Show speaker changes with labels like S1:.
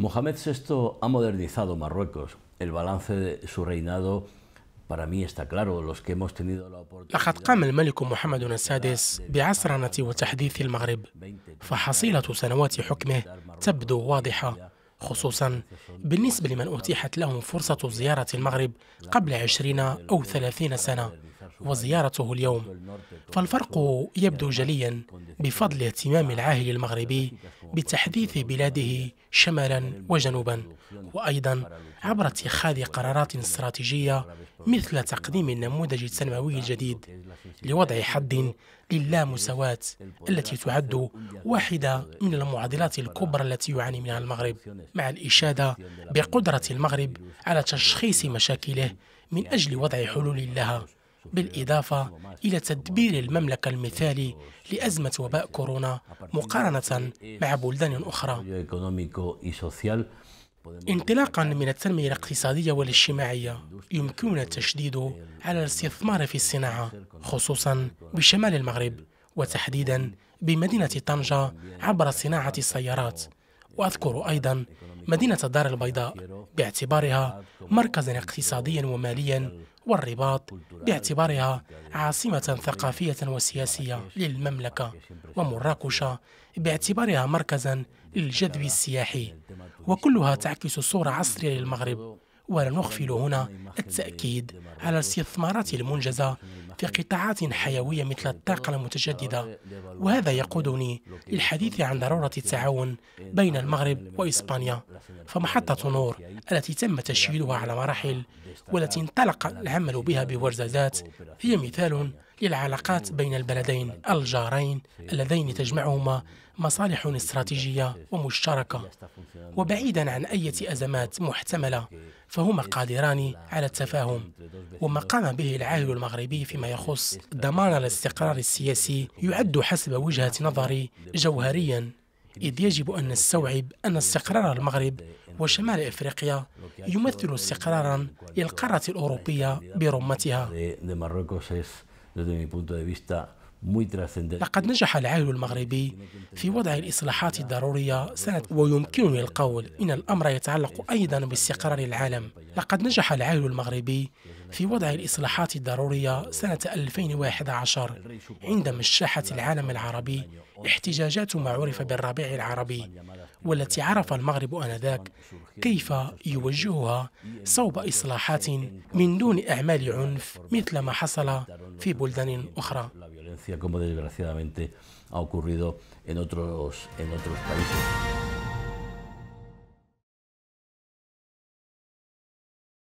S1: Mohamed VI ha modernizado Marruecos. El balance de su reinado para mí está claro. Los que hemos tenido la
S2: oportunidad... لقد قام الملك محمد السادس بعصرنة وتحديث المغرب فحصيلة سنوات حكمه تبدو واضحة خصوصا بالنسبة لمن أتيحت لهم فرصة زيارة المغرب قبل عشرين أو ثلاثين سنة وزيارته اليوم فالفرق يبدو جليا بفضل اهتمام العاهل المغربي بتحديث بلاده شمالا وجنوبا وايضا عبر اتخاذ قرارات استراتيجيه مثل تقديم النموذج التنموي الجديد لوضع حد للامساواه التي تعد واحده من المعضلات الكبرى التي يعاني منها المغرب مع الاشاده بقدره المغرب على تشخيص مشاكله من اجل وضع حلول لها بالإضافة إلى تدبير المملكة المثالي لأزمة وباء كورونا مقارنة
S1: مع بلدان أخرى
S2: انطلاقا من التنمية الاقتصادية والاجتماعية يمكننا التشديد على الاستثمار في الصناعة خصوصا بشمال المغرب وتحديدا بمدينة طنجة عبر صناعة السيارات وأذكر أيضا مدينة الدار البيضاء باعتبارها مركزا اقتصاديا وماليا والرباط باعتبارها عاصمة ثقافية وسياسية للمملكة ومراكش باعتبارها مركزا للجذب السياحي وكلها تعكس صورة عصرية للمغرب ولا نغفل هنا التأكيد على الاستثمارات المنجزة في قطاعات حيوية مثل الطاقة المتجددة وهذا يقودني للحديث عن ضرورة التعاون بين المغرب وإسبانيا فمحطة نور التي تم تشييدها على مراحل والتي انطلق العمل بها بورزازات هي مثال للعلاقات بين البلدين الجارين اللذين تجمعهما مصالح استراتيجية ومشتركة وبعيدا عن أي أزمات محتملة فهما قادران على التفاهم وما قام به العاهل المغربي فيما يخص ضمان الاستقرار السياسي يعد حسب وجهة نظري جوهريا إذ يجب أن نستوعب أن استقرار المغرب وشمال إفريقيا يمثل استقرارا للقارة الأوروبية
S1: برمتها. لقد
S2: نجح العهد
S1: المغربي في
S2: وضع الإصلاحات الضرورية سنة ويمكنني القول إن الأمر يتعلق أيضا باستقرار العالم لقد نجح العهد المغربي في وضع الإصلاحات الضرورية سنة 2011 عندما شاحت العالم العربي احتجاجات ما عرف بالربيع العربي والتي عرف المغرب آنذاك كيف يوجهها صوب إصلاحات من دون أعمال عنف مثل ما حصل في بلدان أخرى
S1: como desgraciadamente ha ocurrido en otros países.